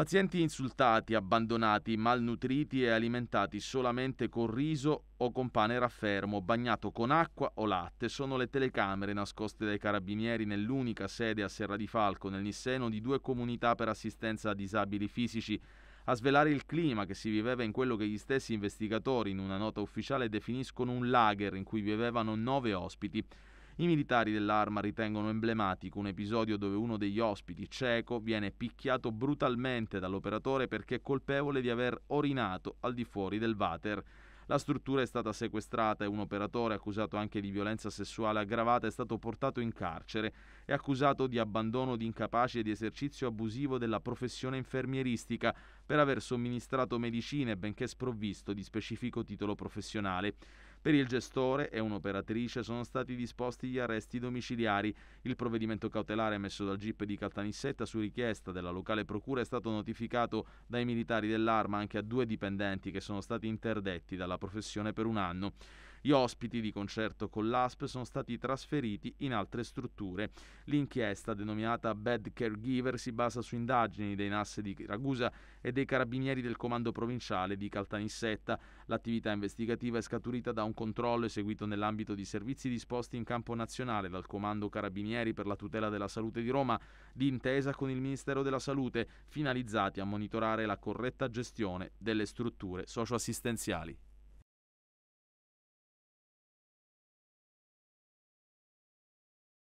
Pazienti insultati, abbandonati, malnutriti e alimentati solamente con riso o con pane raffermo, bagnato con acqua o latte, sono le telecamere nascoste dai carabinieri nell'unica sede a Serra di Falco, nel Nisseno, di due comunità per assistenza a disabili fisici, a svelare il clima che si viveva in quello che gli stessi investigatori in una nota ufficiale definiscono un lager in cui vivevano nove ospiti. I militari dell'arma ritengono emblematico un episodio dove uno degli ospiti, cieco, viene picchiato brutalmente dall'operatore perché è colpevole di aver orinato al di fuori del water. La struttura è stata sequestrata e un operatore accusato anche di violenza sessuale aggravata è stato portato in carcere e accusato di abbandono di incapaci e di esercizio abusivo della professione infermieristica per aver somministrato medicine benché sprovvisto di specifico titolo professionale. Per il gestore e un'operatrice sono stati disposti gli arresti domiciliari. Il provvedimento cautelare emesso dal GIP di Caltanissetta su richiesta della locale procura è stato notificato dai militari dell'arma anche a due dipendenti che sono stati interdetti dalla professione per un anno. Gli ospiti di concerto con l'ASP sono stati trasferiti in altre strutture. L'inchiesta, denominata Bad Caregiver, si basa su indagini dei NAS di Ragusa e dei carabinieri del comando provinciale di Caltanissetta. L'attività investigativa è scaturita da un controllo eseguito nell'ambito di servizi disposti in campo nazionale dal Comando Carabinieri per la tutela della salute di Roma, d'intesa con il Ministero della Salute, finalizzati a monitorare la corretta gestione delle strutture socioassistenziali.